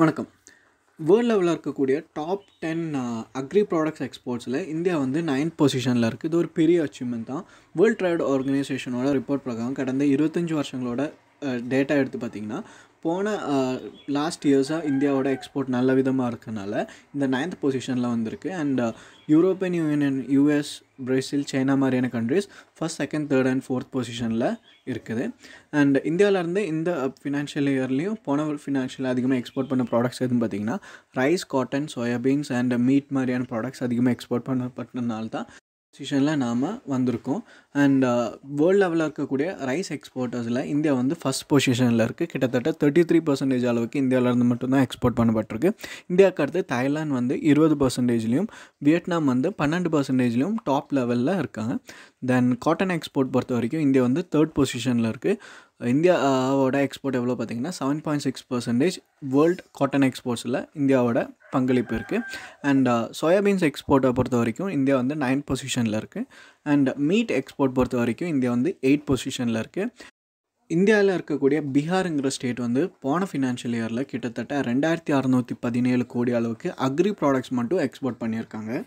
வணக்கம் வேர்ல்ட் லெவலில் இருக்கக்கூடிய டாப் டென் அக்ரி ப்ராடக்ட்ஸ் எக்ஸ்போர்ட்ஸில் இந்தியா வந்து நைன்த் பொசிஷனில் இருக்குது இது ஒரு பெரிய அச்சீவ்மெண்ட் தான் வேர்ல்ட் ட்ரேட் ஆர்கனைசேஷனோட ரிப்போர்ட் பிரகாரம் கடந்த இருபத்தஞ்சி வருஷங்களோட டேட்டா எடுத்து பார்த்திங்கன்னா போன லாஸ்ட் இயர்ஸாக இந்தியாவோட எக்ஸ்போர்ட் நல்ல விதமாக இருக்கனால இந்த நைன்த் பொசிஷனில் வந்திருக்கு and European Union US Brazil China மாதிரியான countries first second third and fourth பொசிஷனில் இருக்குது அண்ட் இந்தியாவிலேருந்து இந்த ஃபினான்ஷியல் இயர்லேயும் போன ஃபினான்ஷியல் அதிகமாக எக்ஸ்போர்ட் பண்ண ப்ராடக்ட்ஸ் எதுன்னு பார்த்தீங்கன்னா rice cotton soybeans and meat மாதிரியான ப்ராடக்ட்ஸ் அதிகமாக எக்ஸ்போர்ட் பண்ணப்பட்டனால தான் பொசிஷனில் நாம் வந்திருக்கோம் அண்ட் வேர்ல்டு லெவலில் இருக்கக்கூடிய ரைஸ் எக்ஸ்போர்ட்டர்ஸில் இந்தியா வந்து ஃபஸ்ட் பொசிஷனில் இருக்குது கிட்டத்தட்ட தேர்ட்டி த்ரீ பர்சன்டேஜ் அளவுக்கு இந்தியாவிலேருந்து மட்டும்தான் எக்ஸ்போர்ட் பண்ணப்பட்டிருக்கு இந்தியாவுக்கு அடுத்து தாய்லாந்து வந்து இருபது பர்சன்டேஜ்லேயும் வியட்நாம் வந்து பன்னெண்டு பர்சன்டேஜ்லேயும் டாப் லெவலில் இருக்காங்க தென் காட்டன் எக்ஸ்போர்ட் பொறுத்த வரைக்கும் இந்தியா வந்து தேர்ட் பொசிஷனில் இருக்குது இந்தியாவோட எக்ஸ்போர்ட் எவ்வளோ பார்த்திங்கன்னா seven point six percentage world cotton எக்ஸ்போர்ட்ஸில் இந்தியாவோட பங்களிப்பு இருக்குது அண்ட் சோயாபீன்ஸ் எக்ஸ்போர்ட்டை பொறுத்த வரைக்கும் இந்தியா வந்து நைன்த் பொசிஷனில் இருக்குது அண்ட் மீட் எக்ஸ்போர்ட் பொறுத்த வரைக்கும் இந்தியா வந்து எயிட் பொசிஷனில் இருக்குது இந்தியாவில் இருக்கக்கூடிய பீகாருங்கிற ஸ்டேட் வந்து போன ஃபினான்ஷியல் இயரில் கிட்டத்தட்ட ரெண்டாயிரத்தி அறநூற்றி பதினேழு கோடி அளவுக்கு அக்ரி ப்ராடக்ட்ஸ் மட்டும் எக்ஸ்போர்ட் பண்ணியிருக்காங்க